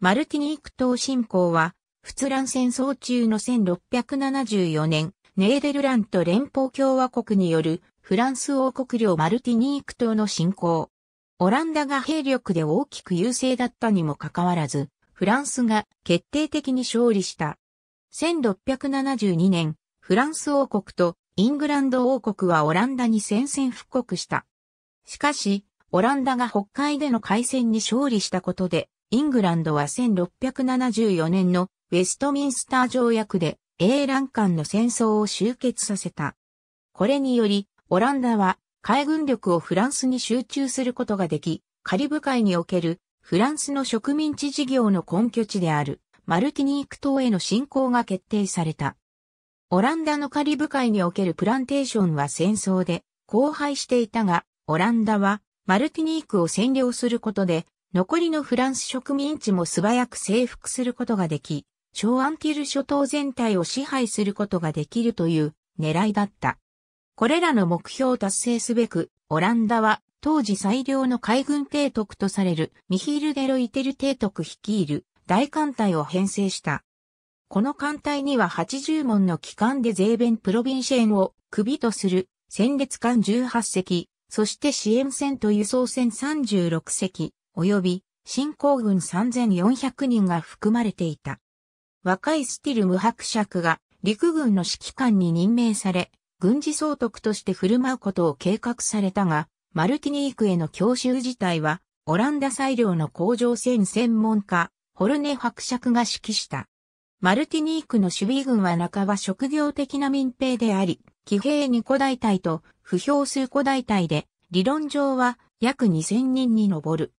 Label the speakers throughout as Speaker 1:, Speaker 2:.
Speaker 1: マルティニーク島侵攻は、仏蘭戦争中の1674年、ネーデルラント連邦共和国によるフランス王国領マルティニーク島の侵攻。オランダが兵力で大きく優勢だったにもかかわらず、フランスが決定的に勝利した。1672年、フランス王国とイングランド王国はオランダに宣戦布告した。しかし、オランダが北海での海戦に勝利したことで、イングランドは1674年のウェストミンスター条約で英蘭間の戦争を終結させた。これにより、オランダは海軍力をフランスに集中することができ、カリブ海におけるフランスの植民地事業の根拠地であるマルティニーク島への侵攻が決定された。オランダのカリブ海におけるプランテーションは戦争で荒廃していたが、オランダはマルティニークを占領することで残りのフランス植民地も素早く征服することができ、超アンティル諸島全体を支配することができるという狙いだった。これらの目標を達成すべく、オランダは当時最良の海軍提督とされるミヒール・デロイテル提督率いる大艦隊を編成した。この艦隊には80門の機関でゼーベンプロビンシェーンを首とする戦列艦18隻、そして支援船と輸送船36隻、及び新興軍3400人が含まれていた。若いスティル無伯爵が陸軍の指揮官に任命され、軍事総督として振る舞うことを計画されたが、マルティニークへの強襲自体は、オランダ裁量の工場船専門家、ホルネ伯爵が指揮した。マルティニークの守備軍は半ば職業的な民兵であり、騎兵2個大隊と不評数個大隊で、理論上は約2000人に上る。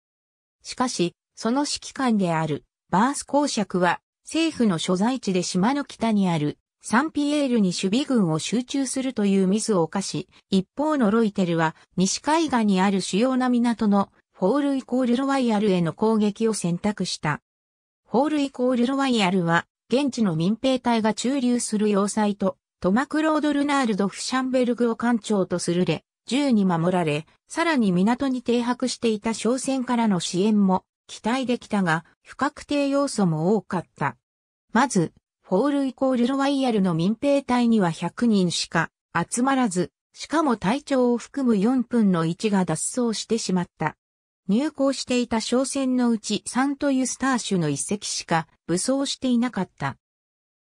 Speaker 1: しかし、その指揮官であるバース公爵は政府の所在地で島の北にあるサンピエールに守備軍を集中するというミスを犯し、一方のロイテルは西海岸にある主要な港のホールイコールロワイヤルへの攻撃を選択した。ホールイコールロワイヤルは現地の民兵隊が駐留する要塞とトマクロード・ルナールド・フシャンベルグを艦長とするレ銃に守られ、さらに港に停泊していた商船からの支援も期待できたが、不確定要素も多かった。まず、フォールイコールロワイヤルの民兵隊には100人しか集まらず、しかも隊長を含む4分の1が脱走してしまった。入港していた商船のうちサントユスター種の一隻しか武装していなかった。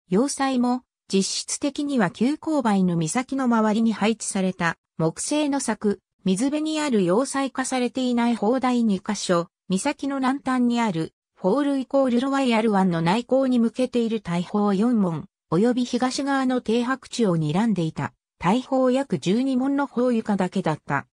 Speaker 1: 要塞も実質的には急勾配の岬の周りに配置された木製の柵、水辺にある要塞化されていない砲台2カ所、岬の南端にあるフォールイコールロワイヤル湾の内港に向けている大砲4門、及び東側の停泊地を睨んでいた大砲約12門の砲床だけだった。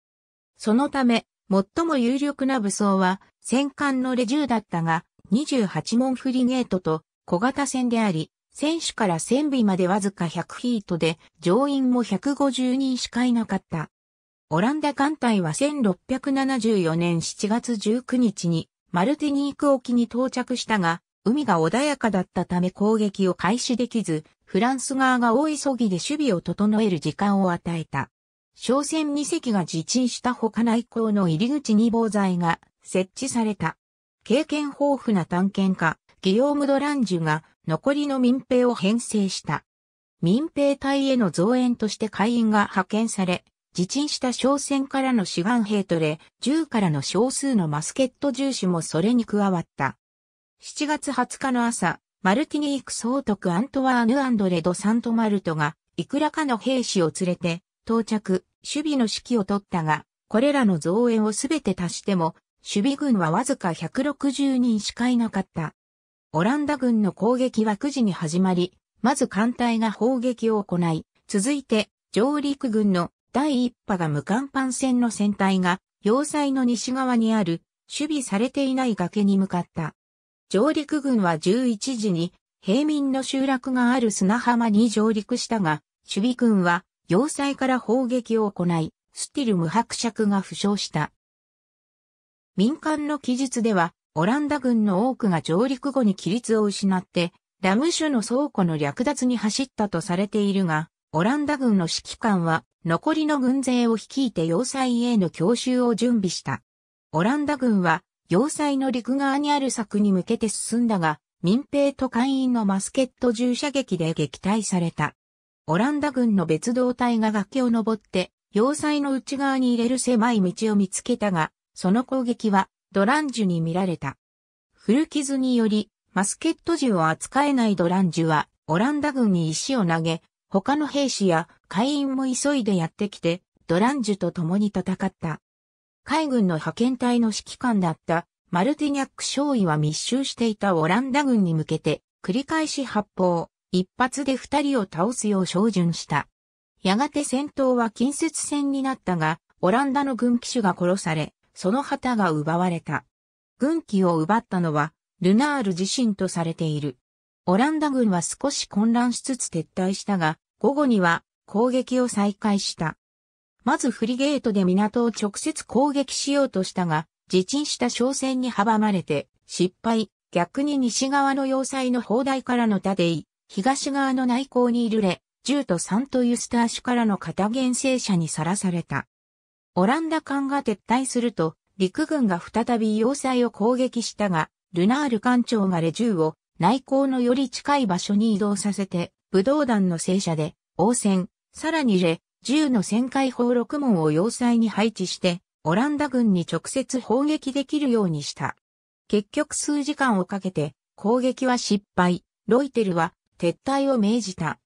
Speaker 1: そのため、最も有力な武装は戦艦のレジューだったが、28門フリゲートと小型船であり、選手から1備尾までわずか100ヒートで、乗員も150人しかいなかった。オランダ艦隊は1674年7月19日にマルティニーク沖に到着したが、海が穏やかだったため攻撃を開始できず、フランス側が大急ぎで守備を整える時間を与えた。商船2隻が自沈した他内港の入り口に防災が設置された。経験豊富な探検家、ギヨーム・ドランジュが残りの民兵を編成した。民兵隊への増援として会員が派遣され、自沈した商船からの志願兵とれ、銃からの少数のマスケット銃視もそれに加わった。7月20日の朝、マルティニーク総督アントワーヌ・アンドレド・サントマルトが、いくらかの兵士を連れて、到着、守備の指揮を取ったが、これらの増援をすべて足しても、守備軍はわずか160人しかいなかった。オランダ軍の攻撃は9時に始まり、まず艦隊が砲撃を行い、続いて上陸軍の第一波が無艦艦船の船体が要塞の西側にある守備されていない崖に向かった。上陸軍は11時に平民の集落がある砂浜に上陸したが、守備軍は要塞から砲撃を行い、スティル無伯爵が負傷した。民間の記述では、オランダ軍の多くが上陸後に規律を失って、ラム州の倉庫の略奪に走ったとされているが、オランダ軍の指揮官は残りの軍勢を率いて要塞への強襲を準備した。オランダ軍は要塞の陸側にある柵に向けて進んだが、民兵と会員のマスケット銃射撃で撃退された。オランダ軍の別動隊が崖を登って、要塞の内側に入れる狭い道を見つけたが、その攻撃はドランジュに見られた。古傷により、マスケット銃を扱えないドランジュは、オランダ軍に石を投げ、他の兵士や会員も急いでやってきて、ドランジュと共に戦った。海軍の派遣隊の指揮官だったマルティニャック少尉は密集していたオランダ軍に向けて繰り返し発砲、一発で二人を倒すよう照準した。やがて戦闘は近接戦になったが、オランダの軍機種が殺され、その旗が奪われた。軍旗を奪ったのは、ルナール自身とされている。オランダ軍は少し混乱しつつ撤退したが、午後には攻撃を再開した。まずフリゲートで港を直接攻撃しようとしたが、自沈した商船に阻まれて、失敗、逆に西側の要塞の砲台からの盾井、東側の内港にいる銃とサというスターシュからの片原生者にさらされた。オランダ艦が撤退すると、陸軍が再び要塞を攻撃したが、ルナール艦長がレジューを内港のより近い場所に移動させて、武道団の戦車で、応戦、さらにレ、銃の旋回砲六門を要塞に配置して、オランダ軍に直接砲撃できるようにした。結局数時間をかけて、攻撃は失敗、ロイテルは撤退を命じた。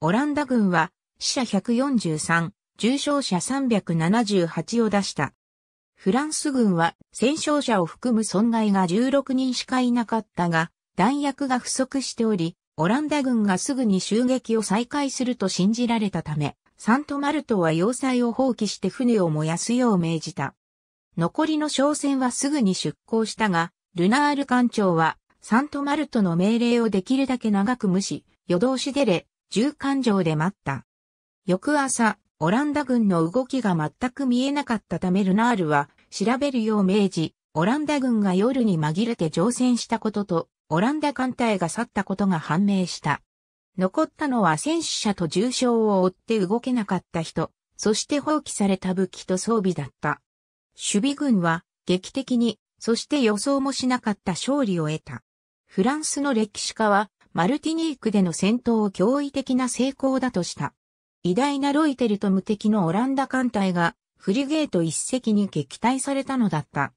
Speaker 1: オランダ軍は死者143、重傷者378を出した。フランス軍は戦傷者を含む損害が16人しかいなかったが、弾薬が不足しており、オランダ軍がすぐに襲撃を再開すると信じられたため、サントマルトは要塞を放棄して船を燃やすよう命じた。残りの商船はすぐに出港したが、ルナール艦長はサントマルトの命令をできるだけ長く無視、夜通し出れ、重艦上で待った。翌朝、オランダ軍の動きが全く見えなかったためルナールは調べるよう命じ、オランダ軍が夜に紛れて乗船したことと、オランダ艦隊が去ったことが判明した。残ったのは戦死者と重傷を負って動けなかった人、そして放棄された武器と装備だった。守備軍は劇的に、そして予想もしなかった勝利を得た。フランスの歴史家は、マルティニークでの戦闘を驚異的な成功だとした。偉大なロイテルと無敵のオランダ艦隊がフリゲート一隻に撃退されたのだった。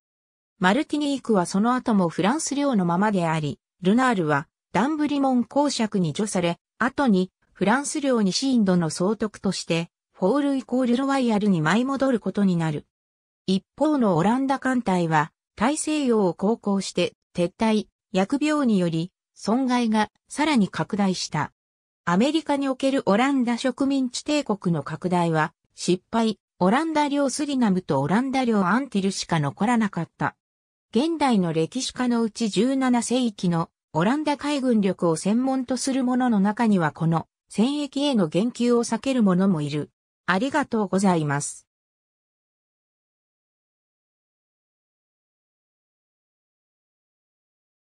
Speaker 1: マルティニークはその後もフランス領のままであり、ルナールはダンブリモン公爵に除され、後にフランス領にシーンドの総督として、フォールイコールロワイヤルに舞い戻ることになる。一方のオランダ艦隊は、大西洋を航行して撤退、疫病により、損害がさらに拡大した。アメリカにおけるオランダ植民地帝国の拡大は失敗、オランダ領スリナムとオランダ領アンティルしか残らなかった。現代の歴史家のうち17世紀のオランダ海軍力を専門とする者の中にはこの戦役への言及を避ける者もいる。ありがとうございます。